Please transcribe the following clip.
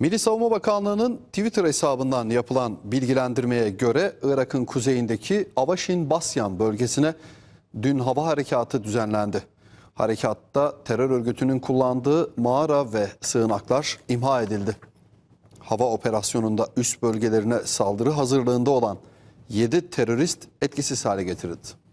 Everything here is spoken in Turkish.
Milli Savunma Bakanlığı'nın Twitter hesabından yapılan bilgilendirmeye göre Irak'ın kuzeyindeki Avaşin Basyan bölgesine dün hava harekatı düzenlendi. Harekatta terör örgütünün kullandığı mağara ve sığınaklar imha edildi. Hava operasyonunda üst bölgelerine saldırı hazırlığında olan 7 terörist etkisiz hale getirildi.